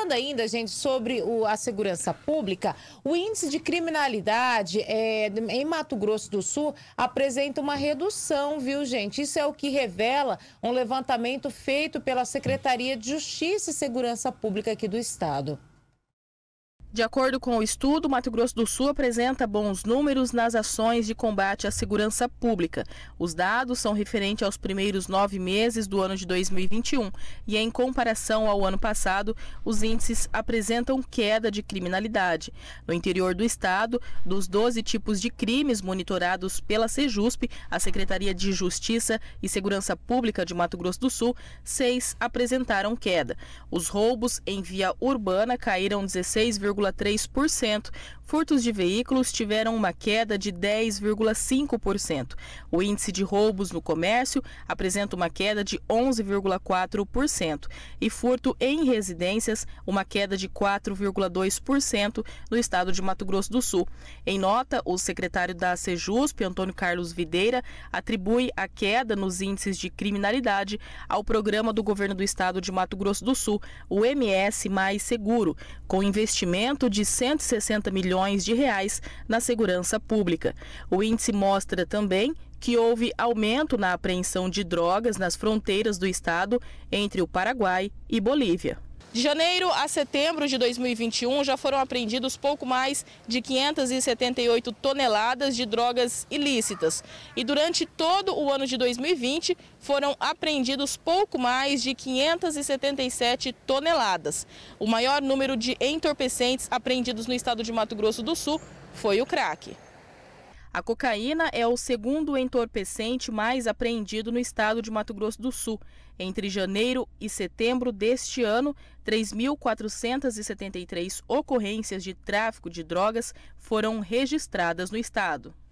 Falando ainda, gente, sobre o, a segurança pública, o índice de criminalidade é, em Mato Grosso do Sul apresenta uma redução, viu, gente? Isso é o que revela um levantamento feito pela Secretaria de Justiça e Segurança Pública aqui do Estado. De acordo com o estudo, Mato Grosso do Sul apresenta bons números nas ações de combate à segurança pública. Os dados são referentes aos primeiros nove meses do ano de 2021 e, em comparação ao ano passado, os índices apresentam queda de criminalidade. No interior do estado, dos 12 tipos de crimes monitorados pela Sejusp, a Secretaria de Justiça e Segurança Pública de Mato Grosso do Sul, seis apresentaram queda. Os roubos em via urbana caíram 16,5%. 3,3%. Furtos de veículos tiveram uma queda de 10,5%. O índice de roubos no comércio apresenta uma queda de 11,4% e furto em residências, uma queda de 4,2% no estado de Mato Grosso do Sul. Em nota, o secretário da Sejusp, Antônio Carlos Videira, atribui a queda nos índices de criminalidade ao programa do governo do estado de Mato Grosso do Sul, o MS Mais Seguro, com investimento aumento de 160 milhões de reais na segurança pública. O índice mostra também que houve aumento na apreensão de drogas nas fronteiras do estado entre o Paraguai e Bolívia. De janeiro a setembro de 2021, já foram apreendidos pouco mais de 578 toneladas de drogas ilícitas. E durante todo o ano de 2020, foram apreendidos pouco mais de 577 toneladas. O maior número de entorpecentes apreendidos no estado de Mato Grosso do Sul foi o crack. A cocaína é o segundo entorpecente mais apreendido no estado de Mato Grosso do Sul. Entre janeiro e setembro deste ano, 3.473 ocorrências de tráfico de drogas foram registradas no estado.